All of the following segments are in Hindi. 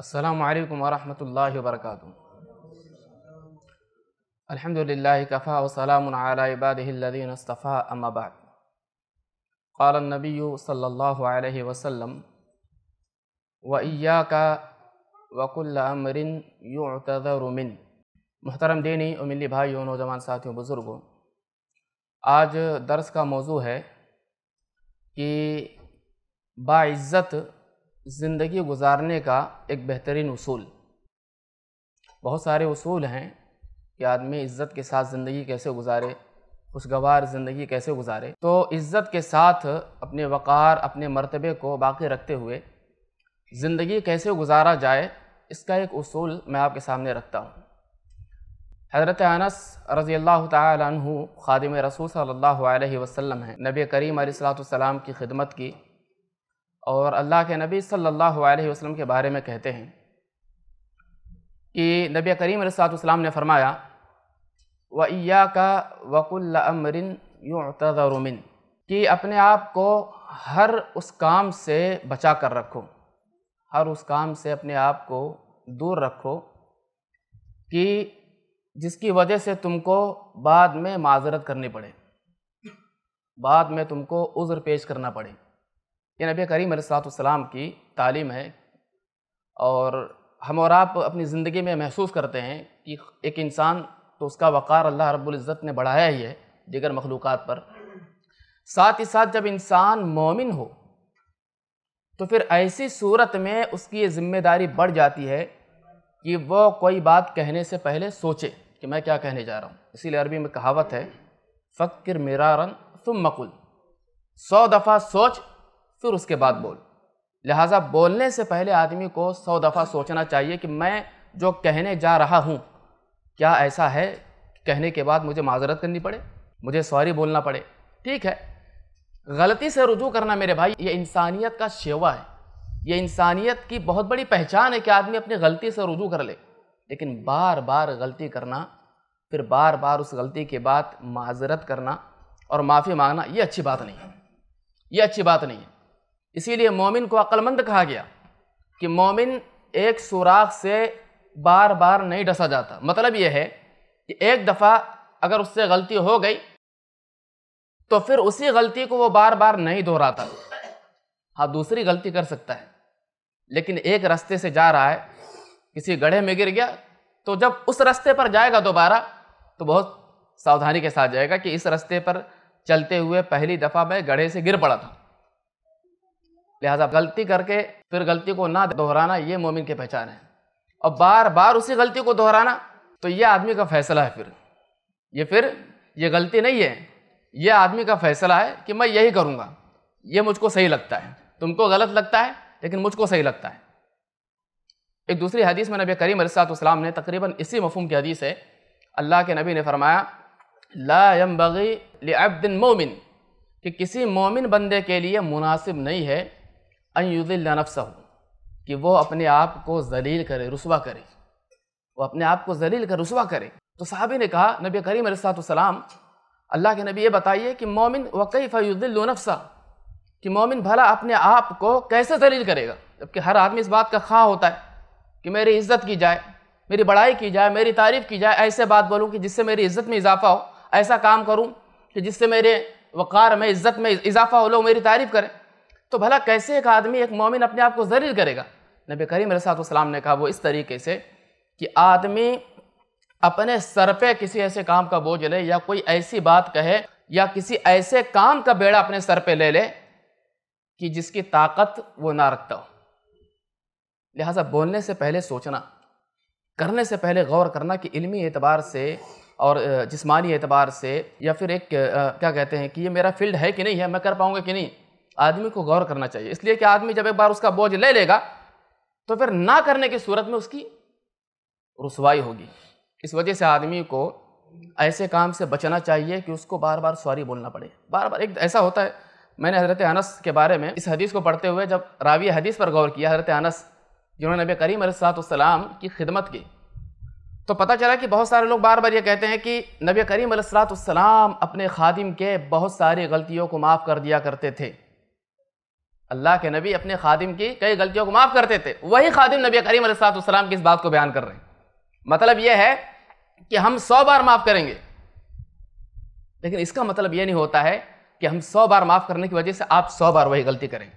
अस्सलाम वालेकुम वरहमतुल्लाहि वबरकातुहू अल्हम्दुलिल्लाहि कफ़ा वसलाम अला इबादिहिल्लज़ीन इस्तफ़ा अम्मा बाद قال النبي صلى الله عليه وسلم वैया का वकुल्ल अमरिन युतरुमिन मोहतरम दीनी उमिली भाइयों नौजवान साथियों बुज़ुर्गों आज दर्स का मौजू है कि बाज़्ज़त ज़िंदगी गुजारने का एक बेहतरीन उसूल बहुत सारे उसूल हैं कि आदमी इज़्ज़त के साथ ज़िंदगी कैसे गुजारे खुशगवार ज़िंदगी कैसे गुजारे तो इज़्ज़त के साथ अपने वक़ार अपने मर्तबे को बाकी रखते हुए ज़िंदगी कैसे गुजारा जाए इसका एक उसूल मैं आपके सामने रखता हूँ हज़रत अनस रज़ी अल्लाह तु ख़ादिम रसूल सल्लल्लाहु अलैहि वसल्लम हैं नबी करीम सलाम की खिदमत की और अल्लाह के नबी सल्लल्लाहु अलैहि वसल्लम के बारे में कहते हैं कि नबी करीम रसातम ने फरमाया इया का वकुल्ल अमरिन युतरुमिन कि अपने आप को हर उस काम से बचा कर रखो हर उस काम से अपने आप को दूर रखो कि जिसकी वजह से तुमको बाद में माजरत करनी पड़े बाद में तुमको उज़्र पेश करना पड़े ये नबी करीम सलाम की तालीम है और हम और आप अपनी ज़िंदगी में महसूस करते हैं कि एक इंसान तो उसका वक़ार अल्लाह रब्ज़त ने बढ़ाया ही है दिगर मखलूक पर साथ ही साथ जब इंसान मोमिन हो तो फिर ऐसी सूरत में उसकी ये ज़िम्मेदारी बढ़ जाती है कि वो कोई बात कहने से पहले सोचे कि मैं क्या कहने जा रहा हूँ इसीलिए अरबी में कहावत है फ़क्र मेरा रन तुम मकुल सौ दफ़ा सोच फिर उसके बाद बोल लिहाजा बोलने से पहले आदमी को सौ दफ़ा सोचना चाहिए कि मैं जो कहने जा रहा हूँ क्या ऐसा है कहने के बाद मुझे माजरत करनी पड़े मुझे सॉरी बोलना पड़े ठीक है गलती से रुजू करना मेरे भाई ये इंसानियत का शेवा है ये इंसानियत की बहुत बड़ी पहचान है कि आदमी अपनी गलती से रुजू कर ले लेकिन बार बार गलती करना फिर बार बार उस गलती के बाद माजरत करना और माफ़ी मांगना ये अच्छी बात नहीं है ये अच्छी बात नहीं है इसीलिए मोमिन को अक्लमंद कहा गया कि मोमिन एक सुराख से बार बार नहीं डसा जाता मतलब यह है कि एक दफ़ा अगर उससे गलती हो गई तो फिर उसी गलती को वो बार बार नहीं दोहराता हाँ दूसरी गलती कर सकता है लेकिन एक रास्ते से जा रहा है किसी गढ़े में गिर गया तो जब उस रास्ते पर जाएगा दोबारा तो बहुत सावधानी के साथ जाएगा कि इस रास्ते पर चलते हुए पहली दफ़ा मैं गढ़े से गिर पड़ा था लिहाजा गलती करके फिर गलती को ना दोहराना ये मोमिन की पहचान है और बार बार उसी गलती को दोहराना तो ये आदमी का फैसला है फिर ये फिर ये गलती नहीं है ये आदमी का फैसला है कि मैं यही करूँगा ये मुझको सही लगता है तुमको गलत लगता है लेकिन मुझको सही लगता है एक दूसरी हदीस में नबी करीम अलैहिस्सलाम ने तकरीबन इसी मफहम की हदीस है अल्लाह के नबी ने फरमाया ला यम मोमिन कि किसी मोमिन बंदे के लिए मुनासिब नहीं है अनयुदिलनफ़ कि वो अपने आप को जलील करे रसवा करे वो अपने आप को जलील कर रसवा करे तो साहबी ने कहा नबी करीम सलाम अल्लाह के नबी ये बताइए कि मोमिन वकई फ़युद्दिलनफ़ा कि मोमिन भला अपने आप को कैसे जलील करेगा जबकि हर आदमी इस बात का खा होता है कि मेरी इज़्ज़त की जाए मेरी बड़ाई की जाए मेरी तारीफ़ की जाए ऐसे बात बोलूँ कि जिससे मेरी इज़्ज़त में इजाफ़ा हो ऐसा काम करूँ कि जिससे मेरे वक़ार में इज़्ज़त में इजाफ़ा हो लोग मेरी तारीफ़ करें तो भला कैसे एक आदमी एक मोमिन अपने आप को जलील करेगा नबी करीम रसातम ने कहा वो इस तरीके से कि आदमी अपने सर पे किसी ऐसे काम का बोझ ले या कोई ऐसी बात कहे या किसी ऐसे काम का बेड़ा अपने सर पे ले ले कि जिसकी ताकत वो ना रखता हो लिहाजा बोलने से पहले सोचना करने से पहले गौर करना कि इल्मी एतबार से और जिस्मानी एतबार से या फिर एक क्या कहते हैं कि ये मेरा फील्ड है कि नहीं है मैं कर पाऊँगा कि नहीं आदमी को गौर करना चाहिए इसलिए कि आदमी जब एक बार उसका बोझ ले लेगा तो फिर ना करने की सूरत में उसकी रसवाई होगी इस वजह से आदमी को ऐसे काम से बचना चाहिए कि उसको बार बार सॉरी बोलना पड़े बार बार एक ऐसा होता है मैंने हज़रत अनस के बारे में इस हदीस को पढ़ते हुए जब रावी हदीस पर गौर किया हज़रत अनस जिन्होंने नबी करीम सलाम की खिदमत की तो पता चला कि बहुत सारे लोग बार बार ये कहते हैं कि नबी करीम सलाम अपने खादिम के बहुत सारी गलतियों को माफ़ कर दिया करते थे अल्लाह के नबी अपने खादिम की कई गलतियों को माफ़ करते थे वही खादिम नबी करीम सलाम की इस बात को बयान कर रहे हैं मतलब यह है कि हम सौ बार माफ़ करेंगे लेकिन इसका मतलब यह नहीं होता है कि हम सौ बार माफ़ करने की वजह से आप सौ बार वही गलती करेंगे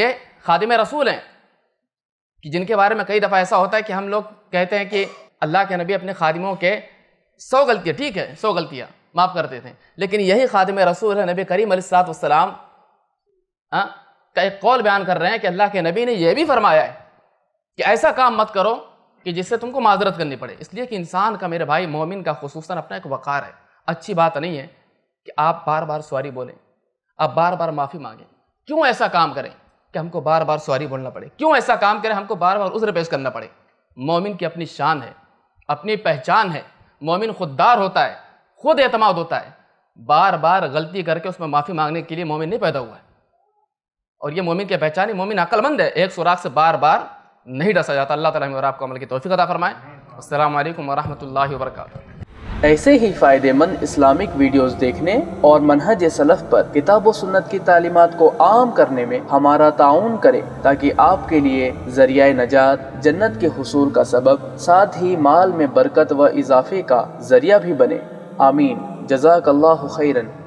ये खादिम रसूल हैं कि जिनके बारे में कई दफ़ा ऐसा होता है कि हम लोग कहते हैं कि अल्लाह के नबी अपने खादिमों के सौ गलतियाँ ठीक है सौ गलतियाँ माफ़ करते थे लेकिन यही खादिम रसूल है नबी करीम सलाम हाँ का एक कौल बयान कर रहे हैं कि अल्लाह के नबी ने यह भी फरमाया है कि ऐसा काम मत करो कि जिससे तुमको माजरत करनी पड़े इसलिए कि इंसान का मेरे भाई मोमिन का खसूस अपना एक वक़ार है अच्छी बात नहीं है कि आप बार बार सॉरी बोलें आप बार बार माफ़ी मांगें क्यों ऐसा काम करें कि हमको बार बार सॉरी बोलना पड़े क्यों ऐसा काम करें हमको बार बार उज्र पेश करना पड़े मोमिन की अपनी शान है अपनी पहचान है मोमिन खुददार होता है खुद एतमाद होता है बार बार गलती करके उसमें माफ़ी मांगने के लिए मोमिन नहीं पैदा हुआ है और ये मोमिन की पहचान है मोमिन अकलमंद है एक सुराख से बार बार नहीं डसा जाता अल्लाह ताला और आपको अमल की तोफ़ी अदा फरमाए अल्लाम वरहमल वर्क ऐसे ही फ़ायदेमंद इस्लामिक वीडियोस देखने और मनहज सलफ़ पर किताब सुन्नत की तालीमत को आम करने में हमारा ताउन करें ताकि आपके लिए जरिया नजात जन्नत के हसूल का सबब साथ ही माल में बरकत व इजाफे का जरिया भी बने आमीन जजाक खैरन